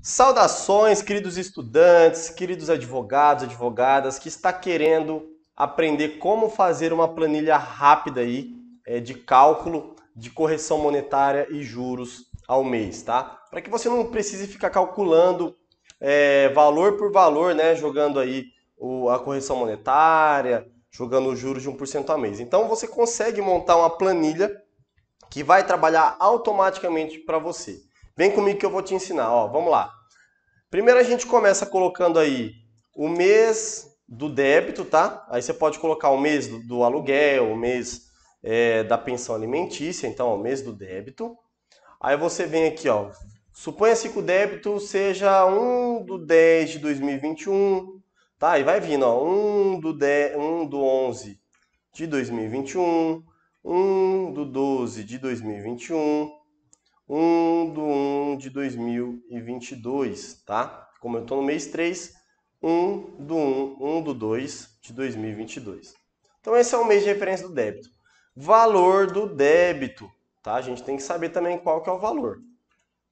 Saudações, queridos estudantes, queridos advogados, advogadas que está querendo aprender como fazer uma planilha rápida aí é, de cálculo de correção monetária e juros ao mês, tá? Para que você não precise ficar calculando é, valor por valor, né? Jogando aí o, a correção monetária, jogando os juros de 1% ao mês. Então você consegue montar uma planilha que vai trabalhar automaticamente para você. Vem comigo que eu vou te ensinar, ó, vamos lá. Primeiro a gente começa colocando aí o mês do débito, tá? Aí você pode colocar o mês do, do aluguel, o mês é, da pensão alimentícia, então, ó, o mês do débito. Aí você vem aqui, ó, suponha-se assim que o débito seja 1 do 10 de 2021, tá? E vai vindo, ó, 1 do, 10, 1 do 11 de 2021, 1 do 12 de 2021, 1 do 1 de 2022, tá? Como eu estou no mês 3, 1 do 1, 1 do 2 de 2022. Então esse é o mês de referência do débito. Valor do débito, tá? A gente tem que saber também qual que é o valor,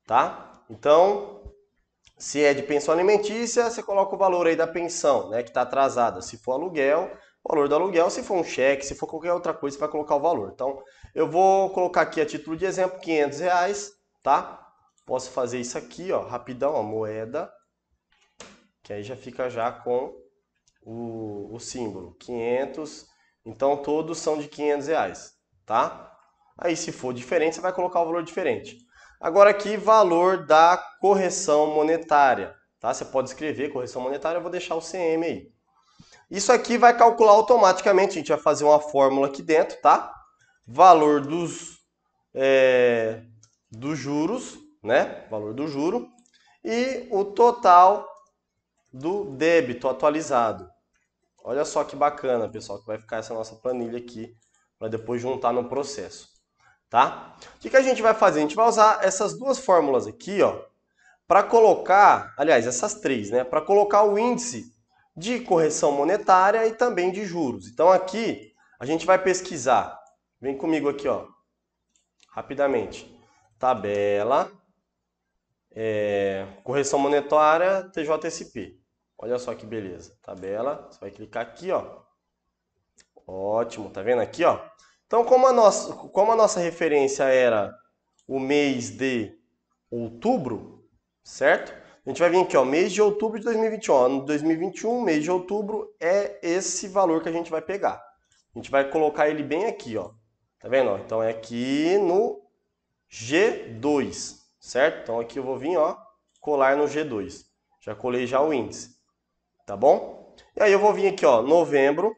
tá? Então, se é de pensão alimentícia, você coloca o valor aí da pensão, né, que está atrasada. Se for aluguel, o valor do aluguel. Se for um cheque, se for qualquer outra coisa, você vai colocar o valor. Então, eu vou colocar aqui a título de exemplo, 500 reais tá? Posso fazer isso aqui, ó, rapidão, moeda, que aí já fica já com o, o símbolo, 500, então todos são de 500 reais, tá? Aí se for diferente, você vai colocar o valor diferente. Agora aqui, valor da correção monetária, tá? Você pode escrever correção monetária, eu vou deixar o CM aí. Isso aqui vai calcular automaticamente, a gente vai fazer uma fórmula aqui dentro, tá? Valor dos, é, dos juros, né? Valor do juro e o total do débito atualizado. Olha só que bacana, pessoal, que vai ficar essa nossa planilha aqui para depois juntar no processo, tá? O que, que a gente vai fazer? A gente vai usar essas duas fórmulas aqui, ó, para colocar, aliás, essas três, né, para colocar o índice de correção monetária e também de juros. Então aqui a gente vai pesquisar. Vem comigo aqui, ó, rapidamente tabela, é, correção monetária, TJSP. Olha só que beleza. Tabela, você vai clicar aqui, ó. Ótimo, tá vendo aqui, ó? Então, como a nossa, como a nossa referência era o mês de outubro, certo? A gente vai vir aqui, ó, mês de outubro de 2021. Ó, no 2021, mês de outubro, é esse valor que a gente vai pegar. A gente vai colocar ele bem aqui, ó. Tá vendo? Então, é aqui no G2, certo? Então aqui eu vou vir, ó, colar no G2. Já colei já o índice, tá bom? E aí eu vou vir aqui, ó, novembro.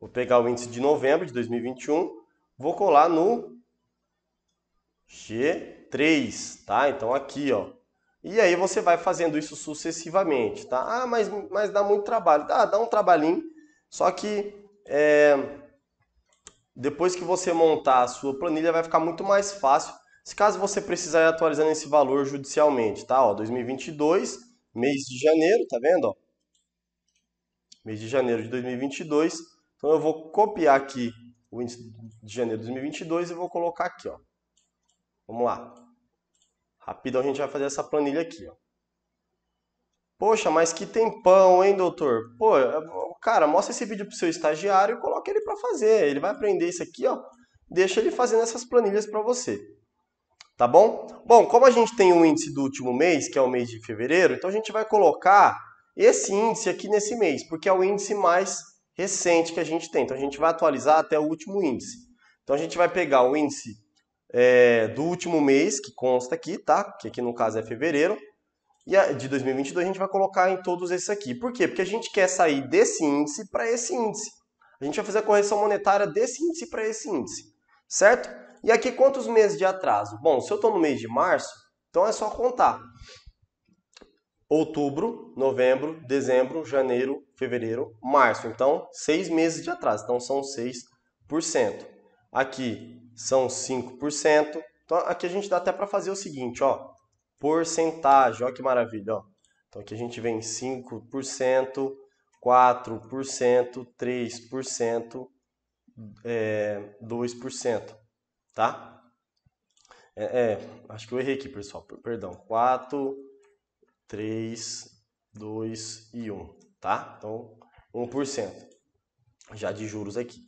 Vou pegar o índice de novembro de 2021, vou colar no G3, tá? Então aqui, ó. E aí você vai fazendo isso sucessivamente, tá? Ah, mas, mas dá muito trabalho. Dá, dá um trabalhinho, só que é, depois que você montar a sua planilha, vai ficar muito mais fácil. Se caso você precisar ir atualizando esse valor judicialmente, tá? Ó, 2022, mês de janeiro, tá vendo? Ó? Mês de janeiro de 2022. Então eu vou copiar aqui o índice de janeiro de 2022 e vou colocar aqui, ó. Vamos lá. Rapidão a gente vai fazer essa planilha aqui, ó. Poxa, mas que tempão, hein, doutor? Pô, cara, mostra esse vídeo pro seu estagiário e coloca ele para fazer. Ele vai aprender isso aqui, ó. Deixa ele fazendo essas planilhas para você. Tá bom? Bom, como a gente tem o um índice do último mês, que é o mês de fevereiro, então a gente vai colocar esse índice aqui nesse mês, porque é o índice mais recente que a gente tem. Então a gente vai atualizar até o último índice. Então a gente vai pegar o índice é, do último mês, que consta aqui, tá? Que aqui no caso é fevereiro, e a, de 2022 a gente vai colocar em todos esses aqui. Por quê? Porque a gente quer sair desse índice para esse índice. A gente vai fazer a correção monetária desse índice para esse índice, certo? E aqui quantos meses de atraso? Bom, se eu estou no mês de março, então é só contar. Outubro, novembro, dezembro, janeiro, fevereiro, março. Então, seis meses de atraso. Então, são 6%. Aqui são 5%. Então, aqui a gente dá até para fazer o seguinte, ó. Porcentagem, ó que maravilha, ó. Então, aqui a gente vem 5%, 4%, 3%, é, 2%, tá? É, é, acho que eu errei aqui, pessoal, perdão. 4, 3, 2 e 1, tá? Então, 1% já de juros aqui.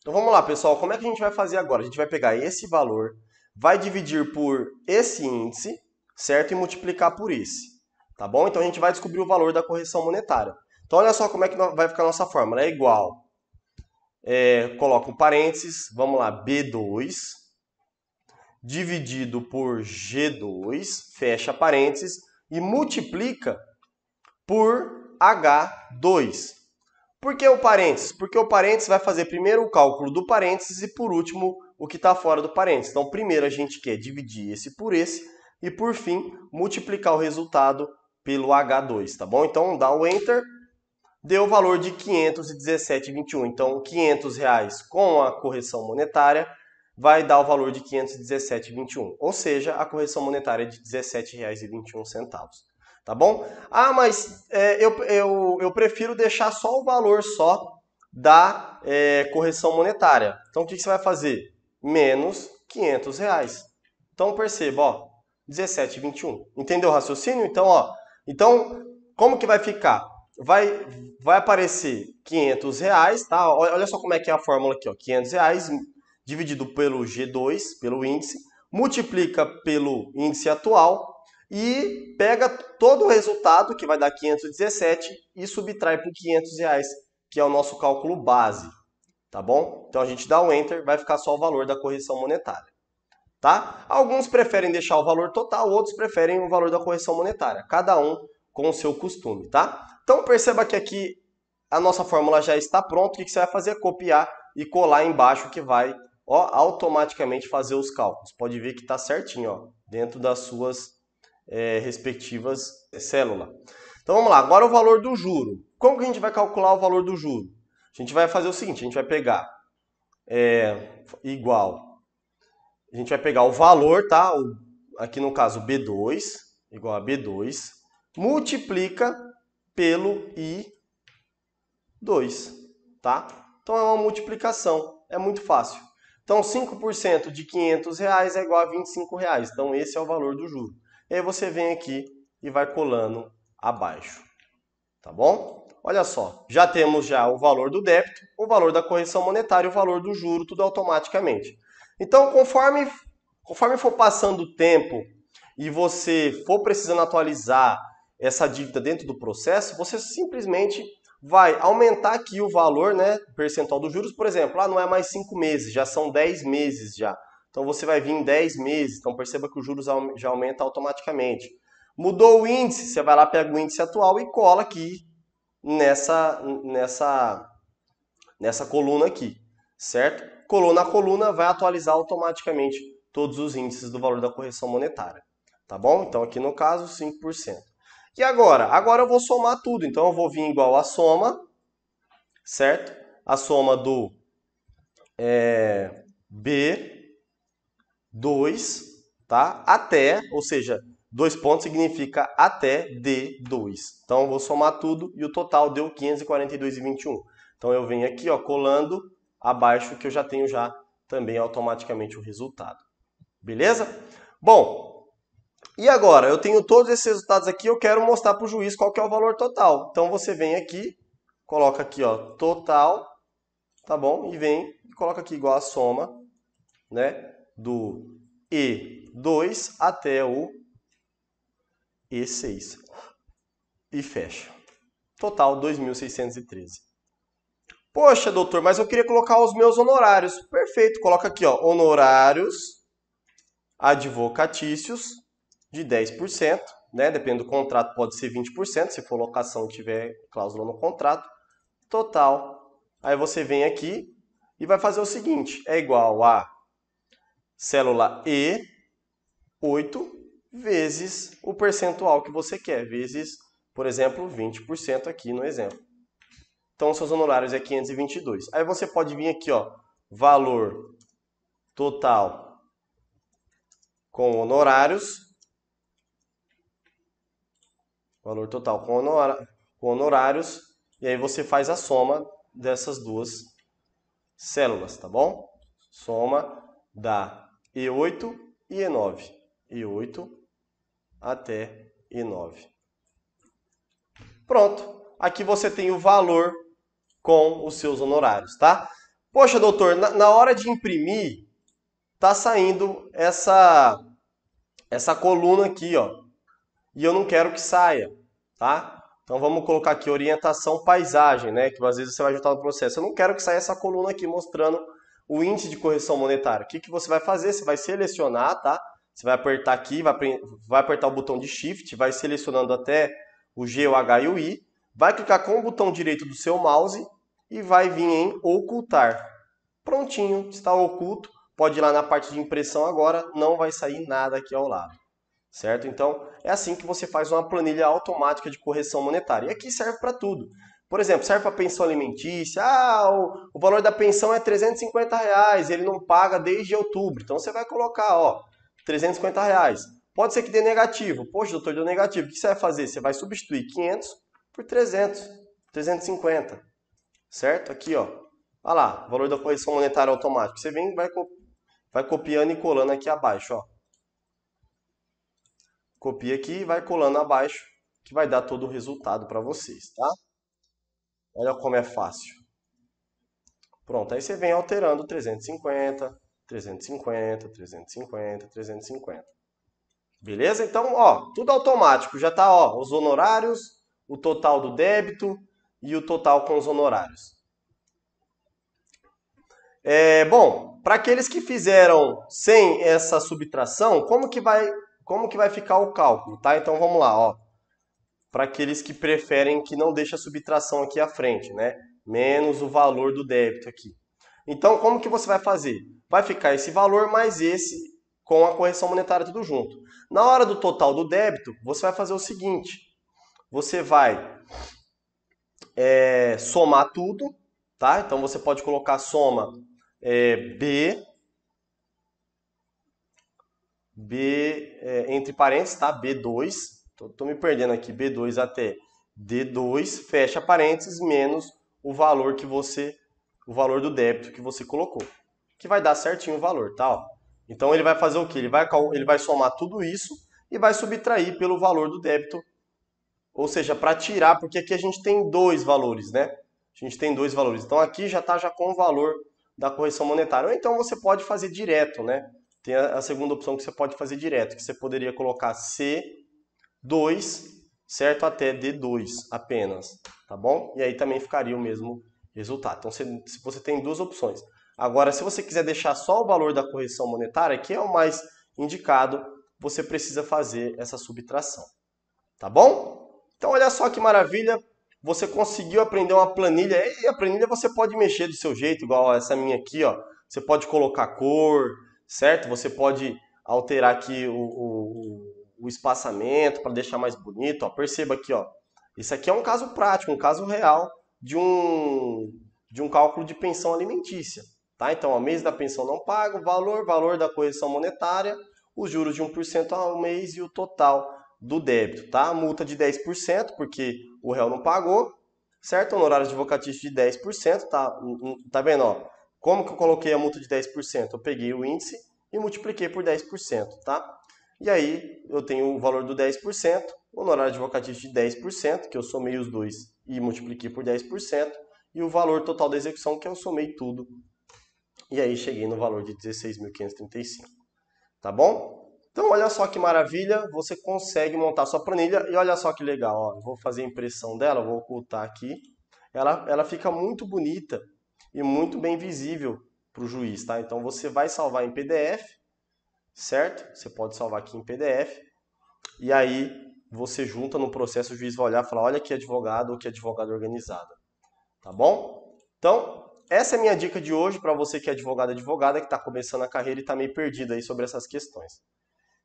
Então vamos lá, pessoal, como é que a gente vai fazer agora? A gente vai pegar esse valor, vai dividir por esse índice, certo? E multiplicar por esse, tá bom? Então a gente vai descobrir o valor da correção monetária. Então, olha só como é que vai ficar a nossa fórmula. É igual. É, coloco um parênteses, vamos lá, B2 dividido por G2, fecha parênteses, e multiplica por H2. Por que o parênteses? Porque o parênteses vai fazer primeiro o cálculo do parênteses e por último o que está fora do parênteses. Então, primeiro a gente quer dividir esse por esse e, por fim, multiplicar o resultado pelo H2, tá bom? Então, dá o Enter, deu o valor de 517,21. Então, 500 reais com a correção monetária vai dar o valor de 517,21, ou seja, a correção monetária é reais de 21 centavos Tá bom? Ah, mas é, eu, eu, eu prefiro deixar só o valor só da é, correção monetária. Então, o que, que você vai fazer? Menos 500 reais. Então, perceba, ó, 17,21. Entendeu o raciocínio? Então, ó, então, como que vai ficar? vai, vai aparecer 500 reais, tá? Olha só como é que é a fórmula aqui, ó. 500 reais dividido pelo G2, pelo índice, multiplica pelo índice atual e pega todo o resultado, que vai dar 517, e subtrai por 500 reais, que é o nosso cálculo base, tá bom? Então a gente dá o um Enter, vai ficar só o valor da correção monetária. Tá? Alguns preferem deixar o valor total, outros preferem o valor da correção monetária. Cada um com o seu costume, tá? Então perceba que aqui a nossa fórmula já está pronta. O que você vai fazer é copiar e colar embaixo que vai ó, automaticamente fazer os cálculos. Pode ver que está certinho ó, dentro das suas é, respectivas células. Então vamos lá, agora o valor do juro. Como que a gente vai calcular o valor do juro? A gente vai fazer o seguinte, a gente vai pegar é, igual, a gente vai pegar o valor, tá? O, aqui no caso B2, igual a B2, multiplica pelo I2, tá? Então é uma multiplicação, é muito fácil. Então 5% de 500 reais é igual a 25 reais, então esse é o valor do juro. E aí você vem aqui e vai colando abaixo, tá bom? Olha só, já temos já o valor do débito, o valor da correção monetária, o valor do juro, tudo automaticamente. Então conforme, conforme for passando o tempo e você for precisando atualizar essa dívida dentro do processo, você simplesmente vai aumentar aqui o valor, né, percentual dos juros, por exemplo, lá ah, não é mais 5 meses, já são 10 meses já. Então você vai vir em 10 meses, então perceba que os juros já aumenta automaticamente. Mudou o índice, você vai lá, pega o índice atual e cola aqui nessa nessa nessa coluna aqui, certo? colou na coluna vai atualizar automaticamente todos os índices do valor da correção monetária, tá bom? Então aqui no caso 5%. E agora? Agora eu vou somar tudo. Então eu vou vir igual a soma, certo? A soma do é, B2, tá? Até, ou seja, dois pontos significa até D2. Então eu vou somar tudo e o total deu 542,21. Então eu venho aqui, ó, colando abaixo que eu já tenho já também automaticamente o resultado. Beleza? Bom, e agora, eu tenho todos esses resultados aqui, eu quero mostrar para o juiz qual que é o valor total. Então você vem aqui, coloca aqui, ó, total, tá bom? E vem e coloca aqui igual a soma, né, do E2 até o E6. E fecha. Total 2.613. Poxa, doutor, mas eu queria colocar os meus honorários. Perfeito, coloca aqui, ó, honorários advocatícios de 10%, né? Depende do contrato, pode ser 20%, se for locação tiver cláusula no contrato. Total. Aí você vem aqui e vai fazer o seguinte: é igual a célula E 8 vezes o percentual que você quer, vezes, por exemplo, 20% aqui no exemplo. Então, seus honorários é 522. Aí você pode vir aqui, ó, valor total com honorários valor total com, honor com honorários, e aí você faz a soma dessas duas células, tá bom? Soma da E8 e E9. E8 até E9. Pronto. Aqui você tem o valor com os seus honorários, tá? Poxa, doutor, na, na hora de imprimir, tá saindo essa, essa coluna aqui, ó e eu não quero que saia, tá? Então vamos colocar aqui orientação paisagem, né? Que às vezes você vai juntar no processo. Eu não quero que saia essa coluna aqui mostrando o índice de correção monetária. O que, que você vai fazer? Você vai selecionar, tá? Você vai apertar aqui, vai, vai apertar o botão de Shift, vai selecionando até o G, o H e o I, vai clicar com o botão direito do seu mouse e vai vir em ocultar. Prontinho, está oculto. Pode ir lá na parte de impressão agora, não vai sair nada aqui ao lado certo? Então, é assim que você faz uma planilha automática de correção monetária. E aqui serve para tudo. Por exemplo, serve para pensão alimentícia. Ah, o, o, valor da pensão é 350 reais, ele não paga desde outubro. Então você vai colocar, ó, 350 reais. Pode ser que dê negativo. Poxa, doutor, deu negativo. O que você vai fazer? Você vai substituir 500 por 300, 350. Certo? Aqui, ó. Olha lá, valor da correção monetária automática. Você vem vai, vai copiando e colando aqui abaixo, ó. Copia aqui e vai colando abaixo, que vai dar todo o resultado para vocês, tá? Olha como é fácil. Pronto, aí você vem alterando 350, 350, 350, 350. Beleza? Então, ó, tudo automático. Já tá, ó, os honorários, o total do débito e o total com os honorários. É, bom, para aqueles que fizeram sem essa subtração, como que vai como que vai ficar o cálculo, tá? Então vamos lá, ó. Para aqueles que preferem que não deixe a subtração aqui à frente, né? Menos o valor do débito aqui. Então, como que você vai fazer? Vai ficar esse valor mais esse com a correção monetária tudo junto. Na hora do total do débito, você vai fazer o seguinte. Você vai é, somar tudo, tá? Então você pode colocar soma é, B B, é, entre parênteses, tá? B2, tô, tô me perdendo aqui, B2 até D2, fecha parênteses, menos o valor que você, o valor do débito que você colocou, que vai dar certinho o valor, tá? Ó. Então ele vai fazer o que? Ele vai, ele vai somar tudo isso e vai subtrair pelo valor do débito, ou seja, para tirar, porque aqui a gente tem dois valores, né? A gente tem dois valores. Então aqui já está já com o valor da correção monetária. Ou então você pode fazer direto, né? Tem a, a segunda opção que você pode fazer direto, que você poderia colocar C2, certo? Até D2 apenas, tá bom? E aí também ficaria o mesmo resultado. Então, se você tem duas opções. Agora, se você quiser deixar só o valor da correção monetária, que é o mais indicado, você precisa fazer essa subtração, tá bom? Então, olha só que maravilha, você conseguiu aprender uma planilha, e a planilha você pode mexer do seu jeito, igual essa minha aqui, ó. Você pode colocar cor, certo? Você pode alterar aqui o, o, o espaçamento para deixar mais bonito. Ó. Perceba aqui, ó. Isso aqui é um caso prático, um caso real de um, de um cálculo de pensão alimentícia. Tá? Então, ó, mês da pensão não pago, valor, valor da correção monetária, os juros de 1% ao mês e o total do débito. Tá? Multa de 10%, porque o réu não pagou, certo? Honorários advocatícios de 10%, tá, hum, hum, tá vendo? Ó? Como que eu coloquei a multa de 10%? Eu peguei o índice e multipliquei por 10%, tá? E aí eu tenho o valor do 10%, o honorário advocatício de 10%, que eu somei os dois e multipliquei por 10%, e o valor total da execução, que eu somei tudo. E aí cheguei no valor de 16.535. Tá bom? Então olha só que maravilha, você consegue montar sua planilha e olha só que legal, ó, vou fazer a impressão dela, vou ocultar aqui. Ela, ela fica muito bonita e muito bem visível para o juiz, tá? Então você vai salvar em PDF, certo? Você pode salvar aqui em PDF e aí você junta no processo, o juiz vai olhar e falar, olha que advogado ou que advogada organizada, tá bom? Então, essa é a minha dica de hoje para você que é advogado advogada, que está começando a carreira e está meio perdido aí sobre essas questões.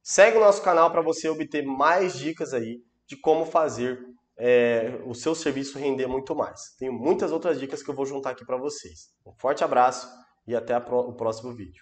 Segue o nosso canal para você obter mais dicas aí de como fazer é, o seu serviço render muito mais. Tenho muitas outras dicas que eu vou juntar aqui para vocês. Um forte abraço e até pro, o próximo vídeo.